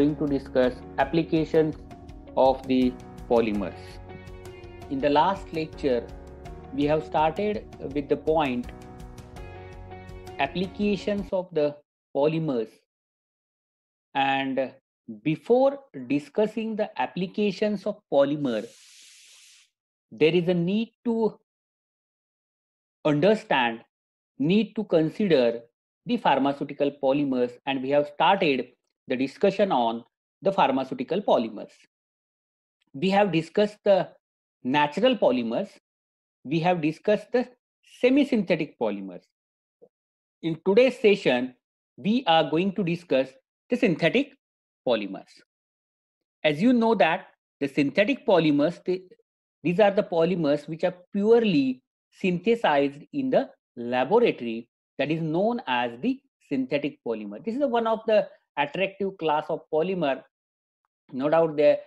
going to discuss applications of the polymers. In the last lecture, we have started with the point applications of the polymers and before discussing the applications of polymer there is a need to understand need to consider the pharmaceutical polymers and we have started the discussion on the pharmaceutical polymers. We have discussed the natural polymers. We have discussed the semi-synthetic polymers. In today's session, we are going to discuss the synthetic polymers. As you know that the synthetic polymers, they, these are the polymers which are purely synthesized in the laboratory that is known as the synthetic polymer. This is one of the attractive class of polymer. No doubt there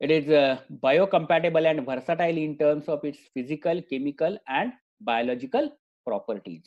it is uh, biocompatible and versatile in terms of its physical, chemical and biological properties.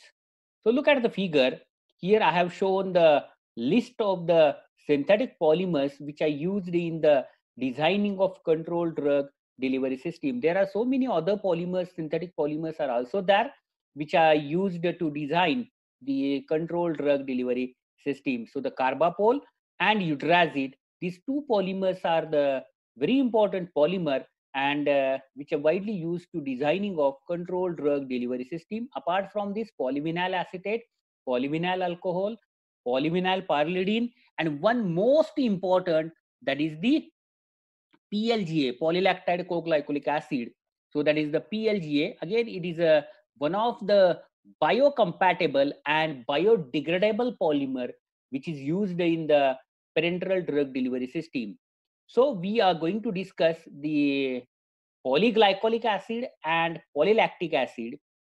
So look at the figure. Here I have shown the list of the synthetic polymers which are used in the designing of controlled drug delivery system. There are so many other polymers, synthetic polymers are also there, which are used to design the controlled drug delivery system. So the carbapol and utrazide, these two polymers are the very important polymer and uh, which are widely used to designing of controlled drug delivery system. Apart from this, polyvinyl acetate, polyvinyl alcohol, polyvinyl pyrrolidine, and one most important that is the PLGA, polylactide coglycolic acid. So that is the PLGA. Again, it is a uh, one of the biocompatible and biodegradable polymer which is used in the parenteral drug delivery system. So we are going to discuss the polyglycolic acid and polylactic acid,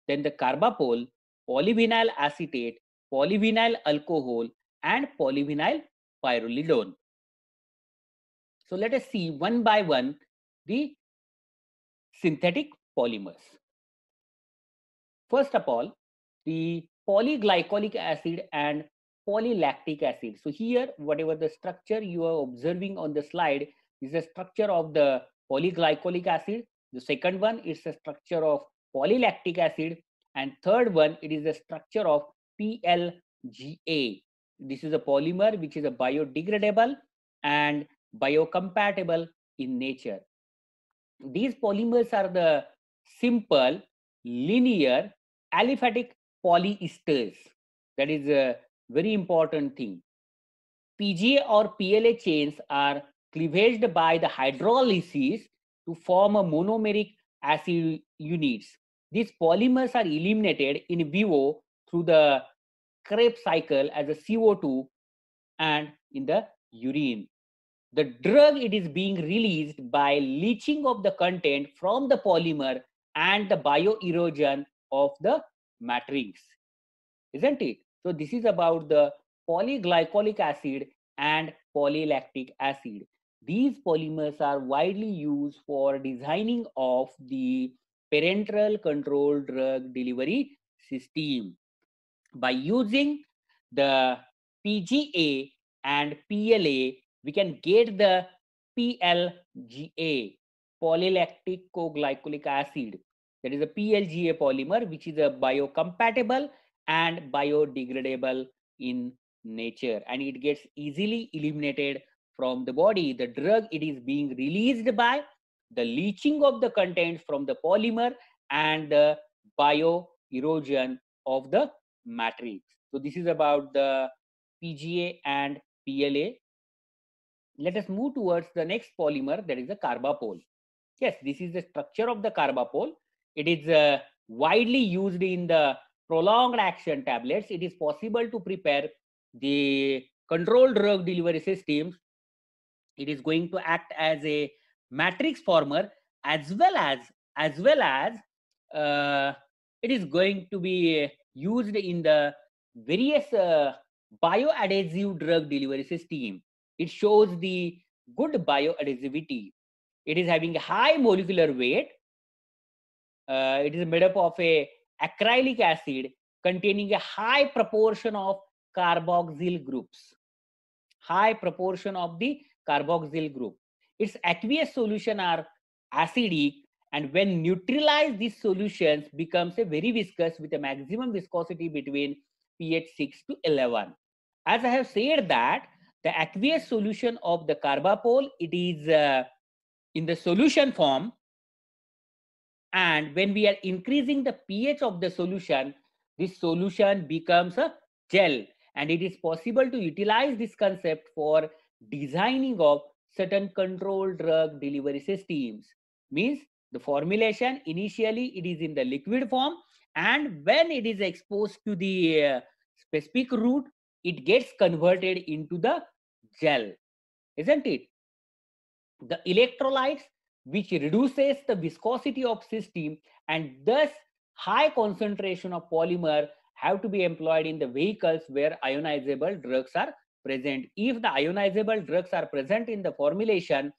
then the carbapol, polyvinyl acetate, polyvinyl alcohol, and polyvinyl pyrrolidone. So let us see one by one the synthetic polymers. First of all, the polyglycolic acid and polylactic acid. So here, whatever the structure you are observing on the slide is the structure of the polyglycolic acid. The second one is the structure of polylactic acid. And third one, it is the structure of PLGA. This is a polymer which is a biodegradable and biocompatible in nature. These polymers are the simple, linear, aliphatic polyesters. That is a very important thing. PGA or PLA chains are cleaved by the hydrolysis to form a monomeric acid units. These polymers are eliminated in vivo through the Krebs cycle as a CO2 and in the urine. The drug it is being released by leaching of the content from the polymer and the bioerosion of the matrix, isn't it? So this is about the polyglycolic acid and polylactic acid. These polymers are widely used for designing of the parenteral control drug delivery system. By using the PGA and PLA, we can get the PLGA, polylactic coglycolic acid. That is a PLGA polymer, which is a biocompatible and biodegradable in nature. And it gets easily eliminated from the body. The drug, it is being released by the leaching of the contents from the polymer and the bio erosion of the matrix. So this is about the PGA and PLA. Let us move towards the next polymer that is the carbapole. Yes, this is the structure of the carbapole. It is uh, widely used in the prolonged action tablets. It is possible to prepare the controlled drug delivery systems. It is going to act as a matrix former as well as as well as uh, it is going to be used in the various uh, bioadhesive drug delivery system. It shows the good bioadhesivity. It is having high molecular weight uh, it is made up of a acrylic acid containing a high proportion of carboxyl groups. High proportion of the carboxyl group. Its aqueous solution are acidic and when neutralized these solutions becomes a very viscous with a maximum viscosity between pH 6 to 11. As I have said that the aqueous solution of the pole, it is uh, in the solution form and when we are increasing the pH of the solution, this solution becomes a gel. And it is possible to utilize this concept for designing of certain controlled drug delivery systems. Means the formulation initially it is in the liquid form and when it is exposed to the uh, specific route, it gets converted into the gel, isn't it? The electrolytes which reduces the viscosity of system and thus high concentration of polymer have to be employed in the vehicles where ionizable drugs are present. If the ionizable drugs are present in the formulation,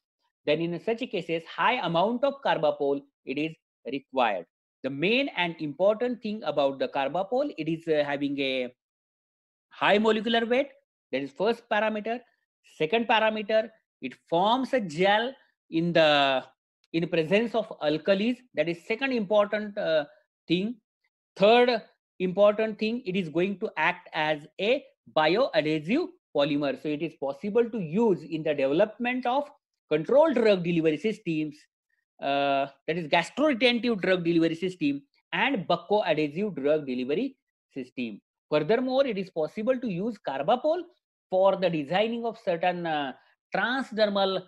then in such cases, high amount of carbapol, it is required. The main and important thing about the carbapol, it is uh, having a high molecular weight. That is first parameter. Second parameter, it forms a gel in the in presence of alkalis that is second important uh, thing third important thing it is going to act as a bioadhesive polymer so it is possible to use in the development of controlled drug delivery systems uh, that is gastroretentive drug delivery system and adhesive drug delivery system furthermore it is possible to use carbapol for the designing of certain uh, transdermal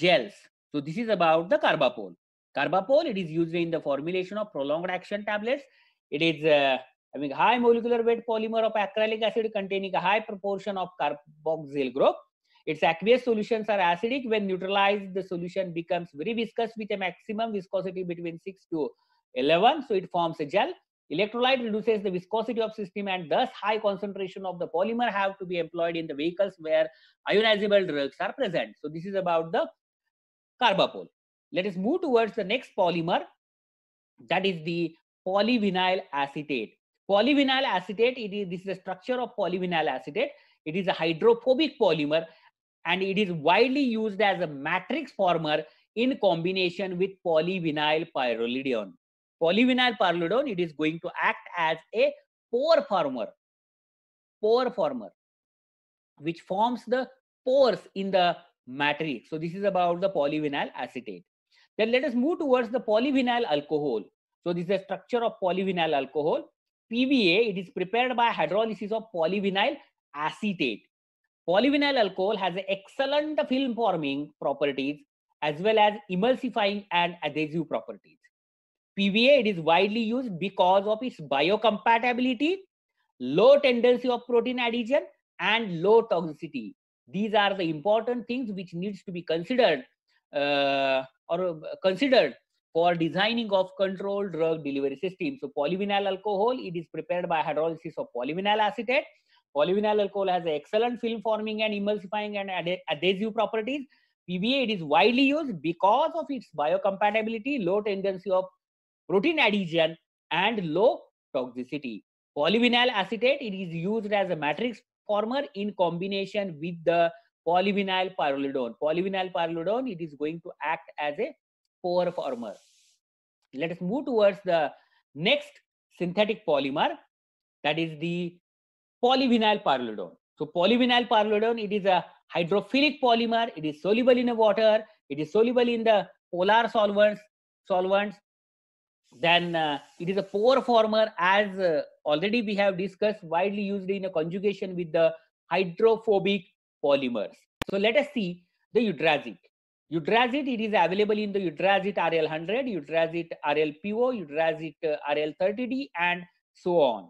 gels so this is about the carbapol. Carbapol, it is used in the formulation of prolonged action tablets. It is uh, having high molecular weight polymer of acrylic acid containing a high proportion of carboxyl group. Its aqueous solutions are acidic. When neutralized, the solution becomes very viscous with a maximum viscosity between 6 to 11. So it forms a gel. Electrolyte reduces the viscosity of system and thus high concentration of the polymer have to be employed in the vehicles where ionizable drugs are present. So this is about the Carbopol. Let us move towards the next polymer that is the polyvinyl acetate. Polyvinyl acetate, it is, this is the structure of polyvinyl acetate. It is a hydrophobic polymer and it is widely used as a matrix former in combination with polyvinyl pyrrolidone. Polyvinyl pyrrolidone, it is going to act as a pore former, pore former, which forms the pores in the matrix. So this is about the polyvinyl acetate. Then let us move towards the polyvinyl alcohol. So this is the structure of polyvinyl alcohol. PVA, it is prepared by hydrolysis of polyvinyl acetate. Polyvinyl alcohol has excellent film forming properties as well as emulsifying and adhesive properties. PVA, it is widely used because of its biocompatibility, low tendency of protein adhesion, and low toxicity these are the important things which needs to be considered uh, or uh, considered for designing of controlled drug delivery system. So polyvinyl alcohol, it is prepared by hydrolysis of polyvinyl acetate. Polyvinyl alcohol has excellent film forming and emulsifying and adhesive properties. PVA, it is widely used because of its biocompatibility, low tendency of protein adhesion and low toxicity. Polyvinyl acetate, it is used as a matrix former in combination with the polyvinyl pyrrolidone. Polyvinyl pyrrolidone, it is going to act as a pore former. Let us move towards the next synthetic polymer, that is the polyvinyl pyrrolidone. So polyvinyl pyrrolidone, it is a hydrophilic polymer, it is soluble in water, it is soluble in the polar solvents, solvents, then uh, it is a poor former as uh, already we have discussed widely used in a conjugation with the hydrophobic polymers. So let us see the Udrazit. Udrazit, it is available in the Udrazit RL100, Udrazit RLPO, Udrazit uh, RL30D and so on.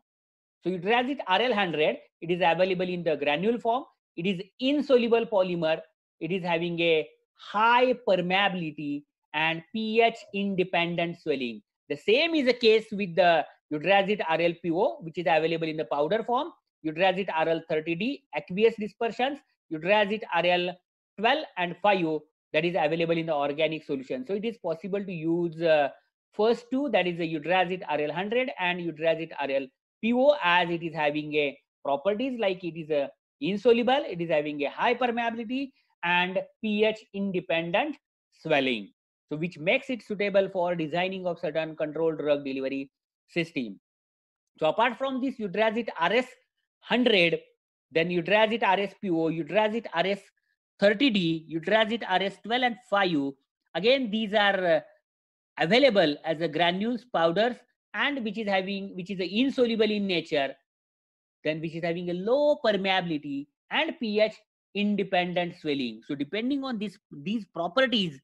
So Udrazit RL100, it is available in the granule form. It is insoluble polymer. It is having a high permeability and pH independent swelling. The same is the case with the Udrazit RLPO, which is available in the powder form, Udrazit RL30D, aqueous dispersions, Udrazit RL12 and 5 that is available in the organic solution. So it is possible to use uh, first two, that is the Udrazit RL100 and Udrazit RLPO as it is having a properties like it is a uh, insoluble, it is having a high permeability and pH independent swelling so which makes it suitable for designing of certain controlled drug delivery system so apart from this udrazit rs 100 then udrazit rspo udrazit rs 30d udrazit rs 12 and 5 again these are uh, available as a granules powders and which is having which is insoluble in nature then which is having a low permeability and ph independent swelling so depending on this these properties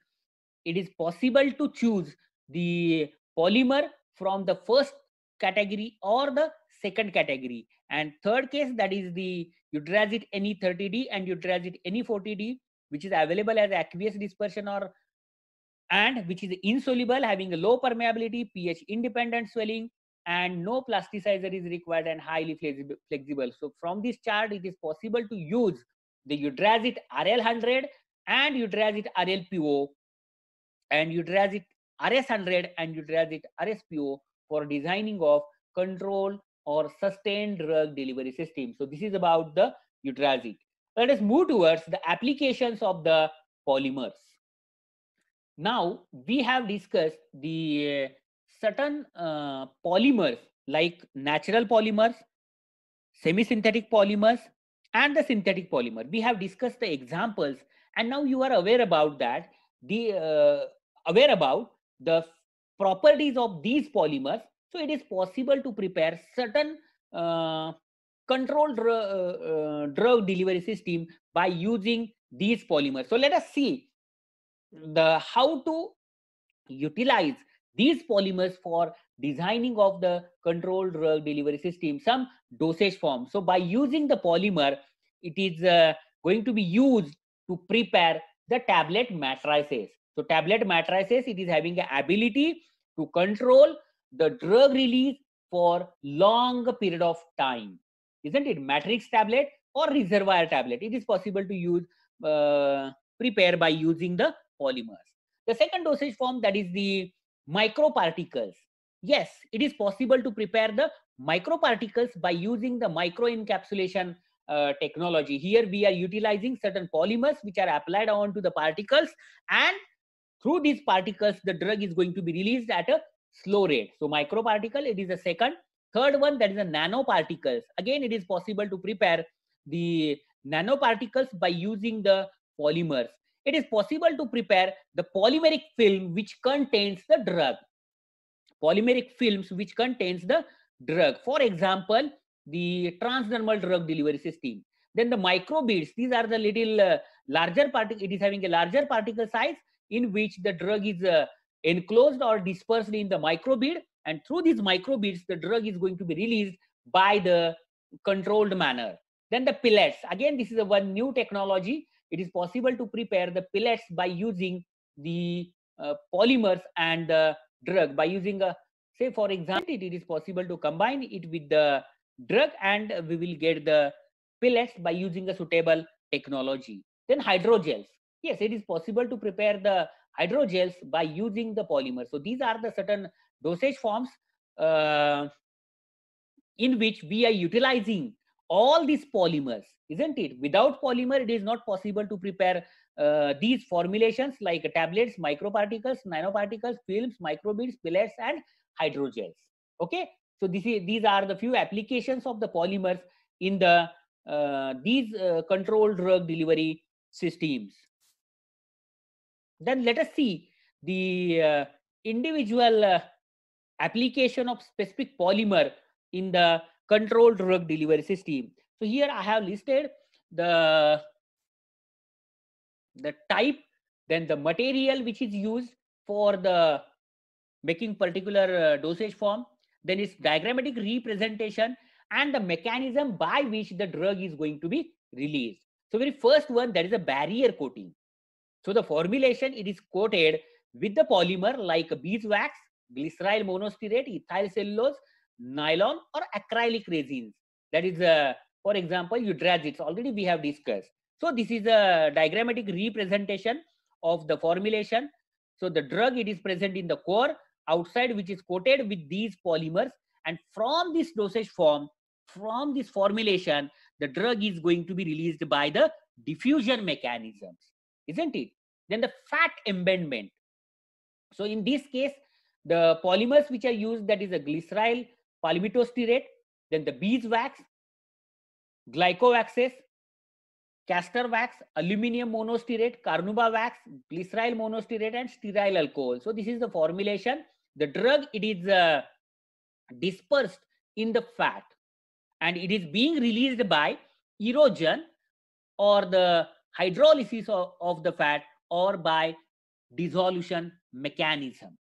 it is possible to choose the polymer from the first category or the second category. And third case, that is the Udrazit NE30D and Udrazit NE40D, which is available as aqueous dispersion or and which is insoluble, having a low permeability, pH independent swelling, and no plasticizer is required and highly flexible. So from this chart, it is possible to use the Udrazit RL100 and Udrazit RLPO and utilize it RS100 and utilize it RSPO for designing of control or sustained drug delivery system. So this is about the utrazic. Let us move towards the applications of the polymers. Now we have discussed the uh, certain uh, polymers like natural polymers, semi-synthetic polymers, and the synthetic polymer. We have discussed the examples and now you are aware about that the uh, aware about the properties of these polymers, so it is possible to prepare certain uh, controlled uh, uh, drug delivery system by using these polymers. So let us see the how to utilize these polymers for designing of the controlled drug delivery system, some dosage form. So by using the polymer, it is uh, going to be used to prepare the tablet matrices. So tablet matrices, it is having the ability to control the drug release for long period of time. Isn't it? Matrix tablet or reservoir tablet. It is possible to use, uh, prepare by using the polymers. The second dosage form that is the microparticles. Yes, it is possible to prepare the microparticles by using the microencapsulation uh, technology. Here we are utilizing certain polymers which are applied onto the particles and through these particles, the drug is going to be released at a slow rate. So microparticle, it is the second. Third one, that is the nanoparticles. Again, it is possible to prepare the nanoparticles by using the polymers. It is possible to prepare the polymeric film which contains the drug. Polymeric films which contains the drug. For example, the transdermal drug delivery system. Then the microbeads, these are the little uh, larger particle, it is having a larger particle size in which the drug is uh, enclosed or dispersed in the microbead and through these microbeads the drug is going to be released by the controlled manner then the pellets again this is a one new technology it is possible to prepare the pellets by using the uh, polymers and the drug by using a say for example it is possible to combine it with the drug and we will get the pellets by using a suitable technology then hydrogels yes it is possible to prepare the hydrogels by using the polymer so these are the certain dosage forms uh, in which we are utilizing all these polymers isn't it without polymer it is not possible to prepare uh, these formulations like tablets microparticles nanoparticles films microbeads pellets and hydrogels okay so this is, these are the few applications of the polymers in the uh, these uh, controlled drug delivery systems then let us see the uh, individual uh, application of specific polymer in the controlled drug delivery system. So here I have listed the, the type, then the material which is used for the making particular uh, dosage form, then its diagrammatic representation and the mechanism by which the drug is going to be released. So very first one, that is a barrier coating. So the formulation, it is coated with the polymer like beeswax, glyceryl monosterate, ethyl cellulose, nylon or acrylic resins. That is, uh, for example, It's already we have discussed. So this is a diagrammatic representation of the formulation. So the drug, it is present in the core outside, which is coated with these polymers. And from this dosage form, from this formulation, the drug is going to be released by the diffusion mechanisms isn't it? Then the fat embedment. So in this case, the polymers which are used that is a glycerol, palmitosterate, then the beeswax, glycowaxes, castor wax, aluminium monostyrate, carnauba wax, glycerol monostyrate, and sterile alcohol. So this is the formulation. The drug it is uh, dispersed in the fat, and it is being released by erosion or the hydrolysis of, of the fat or by dissolution mechanism.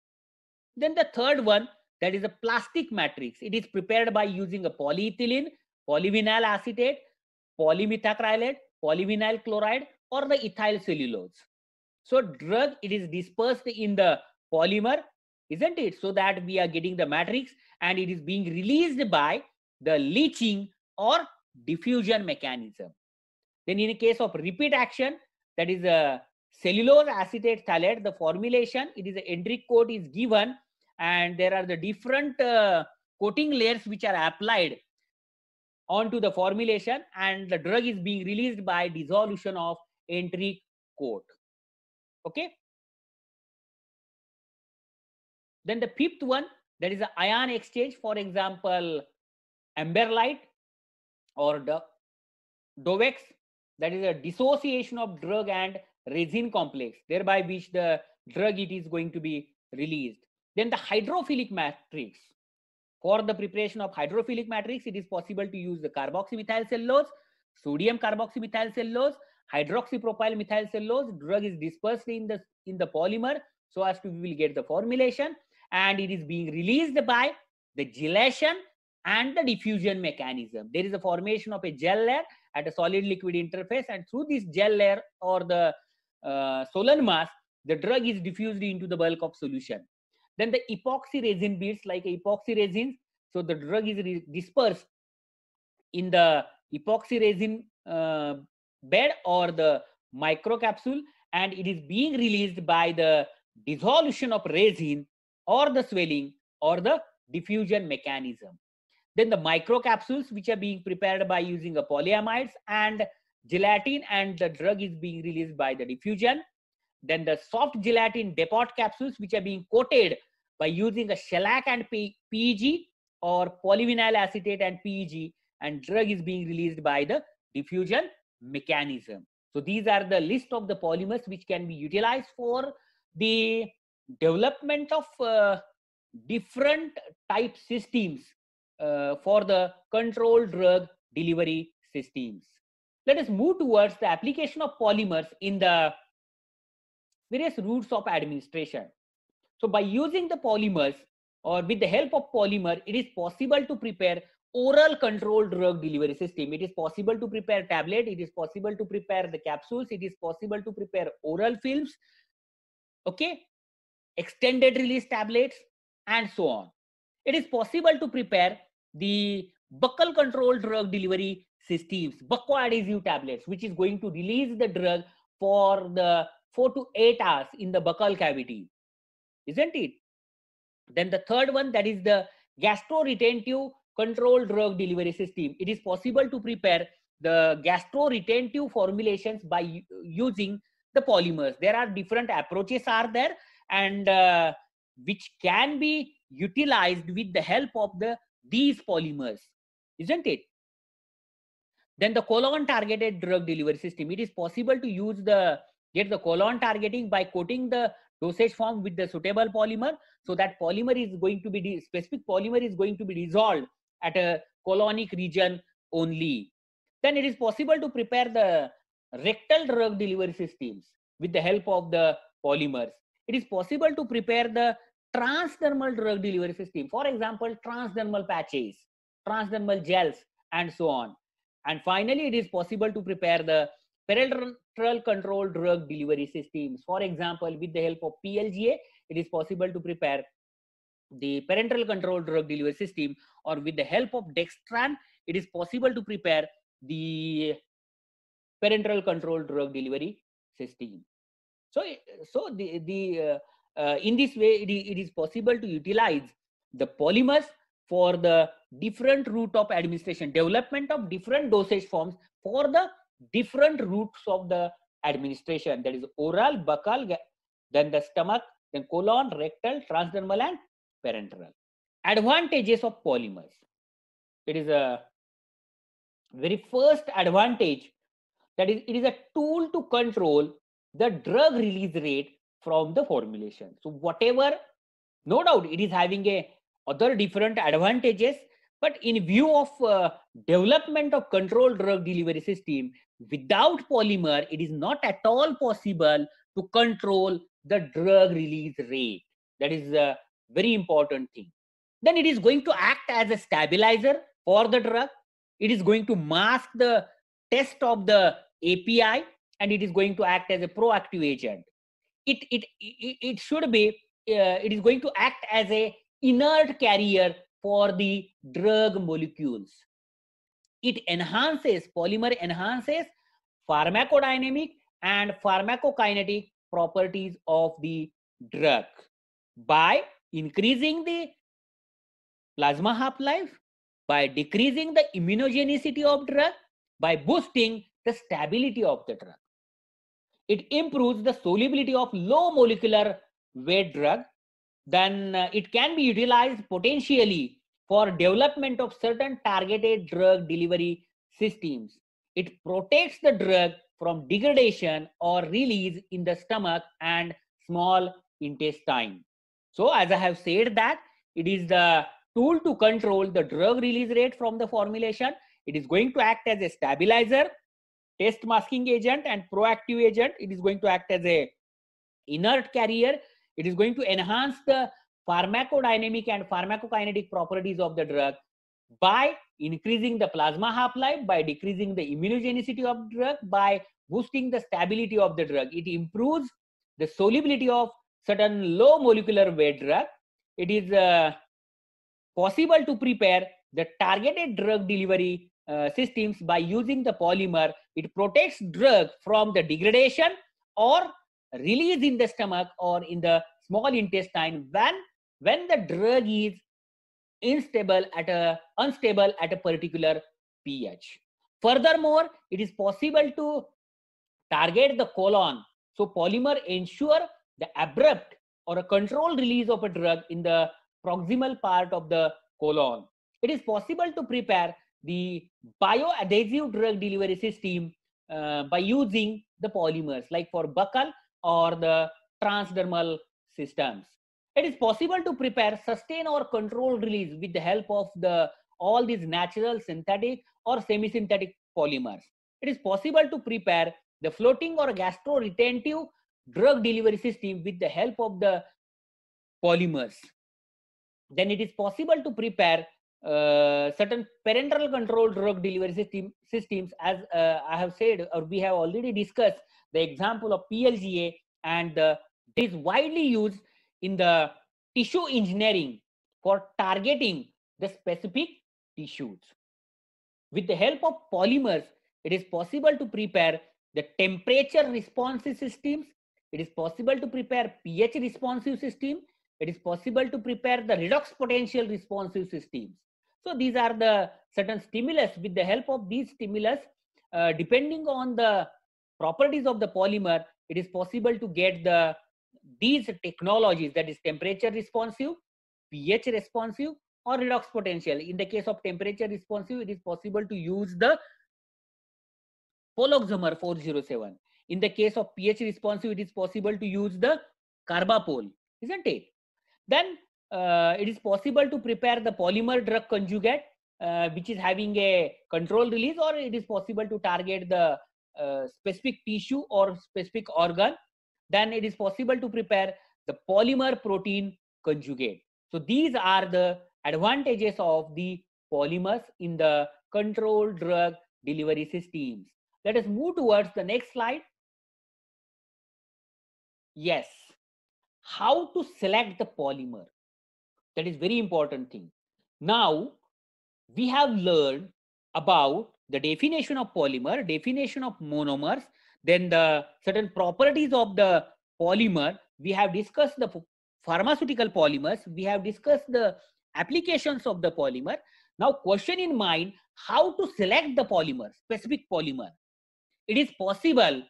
Then the third one, that is a plastic matrix. It is prepared by using a polyethylene, polyvinyl acetate, polymethacrylate, polyvinyl chloride, or the ethyl cellulose. So drug, it is dispersed in the polymer, isn't it? So that we are getting the matrix and it is being released by the leaching or diffusion mechanism. Then in case of repeat action, that is a uh, cellulose acetate phthalate, the formulation, it is the entry coat is given and there are the different uh, coating layers which are applied onto the formulation and the drug is being released by dissolution of entry coat. Okay. Then the fifth one, that is the ion exchange, for example, amberlite or the Dovex that is a dissociation of drug and resin complex, thereby which the drug it is going to be released. Then the hydrophilic matrix. For the preparation of hydrophilic matrix, it is possible to use the carboxymethyl cellulose, sodium carboxymethyl cellulose, hydroxypropyl methyl cellulose. Drug is dispersed in the in the polymer so as to we will get the formulation, and it is being released by the gelation and the diffusion mechanism. There is a formation of a gel layer at a solid liquid interface and through this gel layer or the uh, mass, the drug is diffused into the bulk of solution. Then the epoxy resin beads, like epoxy resins, so the drug is dispersed in the epoxy resin uh, bed or the microcapsule, and it is being released by the dissolution of resin or the swelling or the diffusion mechanism. Then the microcapsules, which are being prepared by using a polyamides and gelatin, and the drug is being released by the diffusion. Then the soft gelatin depot capsules, which are being coated by using a shellac and PEG or polyvinyl acetate and PEG, and drug is being released by the diffusion mechanism. So these are the list of the polymers which can be utilized for the development of uh, different type systems uh, for the controlled drug delivery systems. Let us move towards the application of polymers in the various routes of administration. So by using the polymers or with the help of polymer, it is possible to prepare oral controlled drug delivery system. It is possible to prepare tablet. It is possible to prepare the capsules. It is possible to prepare oral films. Okay. Extended release tablets and so on. It is possible to prepare the buccal control drug delivery systems, adhesive tablets, which is going to release the drug for the four to eight hours in the buccal cavity, isn't it? Then the third one, that is the gastro-retentive control drug delivery system. It is possible to prepare the gastro-retentive formulations by using the polymers. There are different approaches are there and uh, which can be utilized with the help of the these polymers, isn't it? Then the colon targeted drug delivery system. It is possible to use the get the colon targeting by coating the dosage form with the suitable polymer so that polymer is going to be specific polymer is going to be dissolved at a colonic region only then it is possible to prepare the rectal drug delivery systems with the help of the polymers it is possible to prepare the transdermal drug delivery system. For example, transdermal patches, transdermal gels, and so on. And finally, it is possible to prepare the parenteral control drug delivery systems. For example, with the help of PLGA, it is possible to prepare the parenteral control drug delivery system or with the help of dextran, it is possible to prepare the parenteral control drug delivery system. So, so the, the uh, uh, in this way it, it is possible to utilize the polymers for the different route of administration development of different dosage forms for the different routes of the administration that is oral buccal then the stomach then colon rectal transdermal and parenteral advantages of polymers it is a very first advantage that is it is a tool to control the drug release rate from the formulation. So whatever, no doubt it is having a other different advantages, but in view of uh, development of controlled drug delivery system, without polymer, it is not at all possible to control the drug release rate. That is a very important thing. Then it is going to act as a stabilizer for the drug. It is going to mask the test of the API and it is going to act as a proactive agent it it it, should be uh, it is going to act as a inert carrier for the drug molecules it enhances polymer enhances pharmacodynamic and pharmacokinetic properties of the drug by increasing the plasma half-life by decreasing the immunogenicity of drug by boosting the stability of the drug it improves the solubility of low molecular weight drug, then uh, it can be utilized potentially for development of certain targeted drug delivery systems. It protects the drug from degradation or release in the stomach and small intestine. So as I have said that it is the tool to control the drug release rate from the formulation. It is going to act as a stabilizer test masking agent and proactive agent it is going to act as a inert carrier it is going to enhance the pharmacodynamic and pharmacokinetic properties of the drug by increasing the plasma half-life by decreasing the immunogenicity of drug by boosting the stability of the drug it improves the solubility of certain low molecular weight drug it is uh, possible to prepare the targeted drug delivery uh, systems by using the polymer it protects drug from the degradation or release in the stomach or in the small intestine when, when the drug is instable at a unstable at a particular pH. Furthermore, it is possible to target the colon. So polymer ensure the abrupt or a controlled release of a drug in the proximal part of the colon. It is possible to prepare the bioadhesive drug delivery system uh, by using the polymers like for buccal or the transdermal systems. It is possible to prepare, sustain or controlled release with the help of the all these natural synthetic or semi-synthetic polymers. It is possible to prepare the floating or gastro-retentive drug delivery system with the help of the polymers. Then it is possible to prepare uh, certain parental control drug delivery system, systems, as uh, I have said, or we have already discussed the example of PLGA, and uh, it is widely used in the tissue engineering for targeting the specific tissues. With the help of polymers, it is possible to prepare the temperature responsive systems. It is possible to prepare pH responsive system. It is possible to prepare the redox potential responsive systems so these are the certain stimulus with the help of these stimulus, uh, depending on the properties of the polymer, it is possible to get the these technologies that is temperature responsive, pH responsive or redox potential. In the case of temperature responsive, it is possible to use the poloxomer 407. In the case of pH responsive, it is possible to use the carbapol, isn't it? Then uh, it is possible to prepare the polymer drug conjugate uh, which is having a control release or it is possible to target the uh, specific tissue or specific organ then it is possible to prepare the polymer protein conjugate. So these are the advantages of the polymers in the controlled drug delivery systems. Let us move towards the next slide. Yes. How to select the polymer? That is very important thing. Now, we have learned about the definition of polymer, definition of monomers, then the certain properties of the polymer. We have discussed the pharmaceutical polymers. We have discussed the applications of the polymer. Now question in mind, how to select the polymer, specific polymer. It is possible,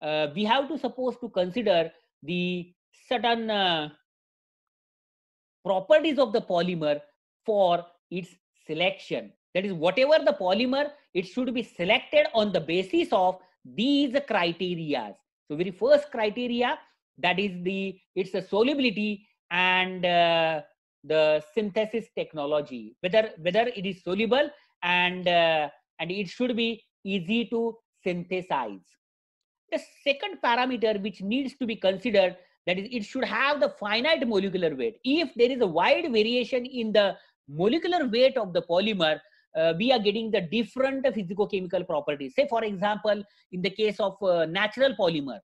uh, we have to suppose to consider the certain uh, properties of the polymer for its selection. That is, whatever the polymer, it should be selected on the basis of these criteria. So, very first criteria that is the its a solubility and uh, the synthesis technology. Whether whether it is soluble and uh, and it should be easy to synthesize. The second parameter which needs to be considered that is, it should have the finite molecular weight. If there is a wide variation in the molecular weight of the polymer, uh, we are getting the different physicochemical properties. Say, for example, in the case of uh, natural polymer,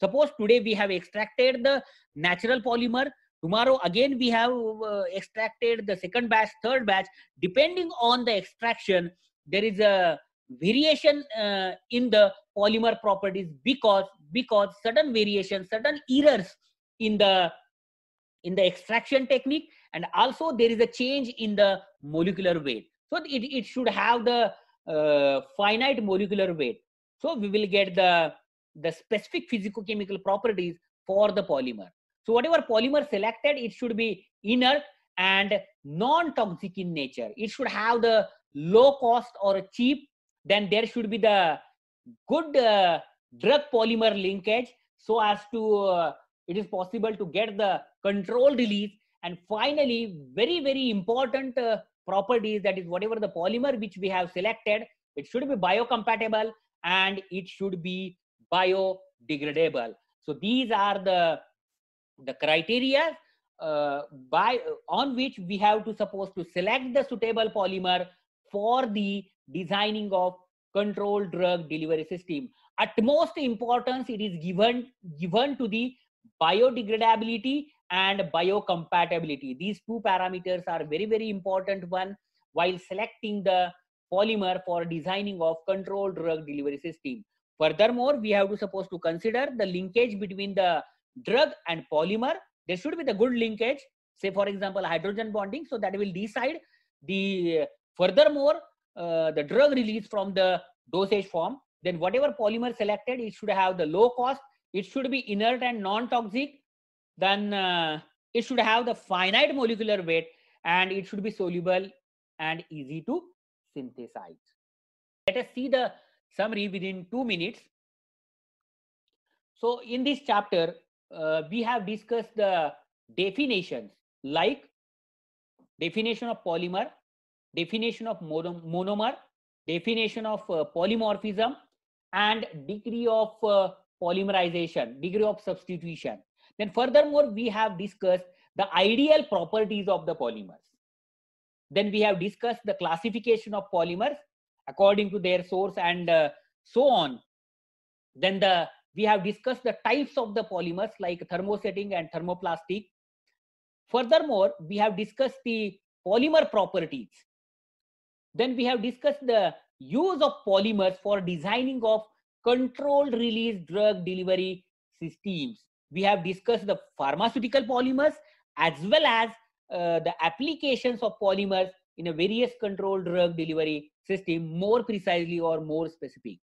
suppose today we have extracted the natural polymer, tomorrow again we have uh, extracted the second batch, third batch. Depending on the extraction, there is a variation uh, in the polymer properties because because certain variations certain errors in the in the extraction technique and also there is a change in the molecular weight so it, it should have the uh, finite molecular weight so we will get the the specific physicochemical properties for the polymer so whatever polymer selected it should be inert and non-toxic in nature it should have the low cost or cheap then there should be the good uh, drug polymer linkage so as to uh, it is possible to get the controlled release and finally very very important uh, properties that is whatever the polymer which we have selected it should be biocompatible and it should be biodegradable so these are the the criteria uh, by on which we have to suppose to select the suitable polymer for the designing of controlled drug delivery system. At most importance it is given, given to the biodegradability and biocompatibility. These two parameters are very, very important one while selecting the polymer for designing of controlled drug delivery system. Furthermore, we have to suppose to consider the linkage between the drug and polymer. There should be the good linkage, say for example, hydrogen bonding. So that will decide the, furthermore, uh, the drug release from the dosage form, then whatever polymer selected, it should have the low cost, it should be inert and non-toxic, then uh, it should have the finite molecular weight, and it should be soluble and easy to synthesize. Let us see the summary within two minutes. So in this chapter, uh, we have discussed the definitions like definition of polymer, definition of monomer, definition of uh, polymorphism, and degree of uh, polymerization, degree of substitution. Then furthermore, we have discussed the ideal properties of the polymers. Then we have discussed the classification of polymers according to their source and uh, so on. Then the we have discussed the types of the polymers like thermosetting and thermoplastic. Furthermore, we have discussed the polymer properties then we have discussed the use of polymers for designing of controlled release drug delivery systems. We have discussed the pharmaceutical polymers as well as uh, the applications of polymers in a various controlled drug delivery system more precisely or more specific.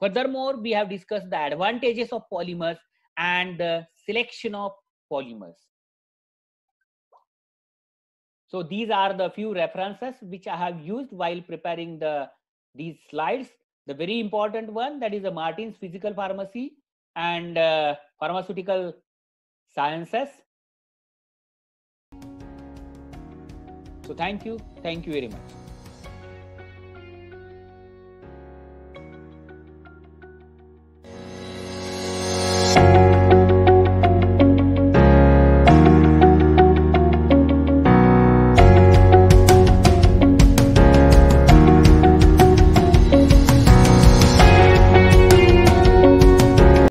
Furthermore, we have discussed the advantages of polymers and the selection of polymers. So these are the few references which I have used while preparing the these slides. The very important one that is the Martin's Physical Pharmacy and uh, Pharmaceutical Sciences. So thank you. Thank you very much.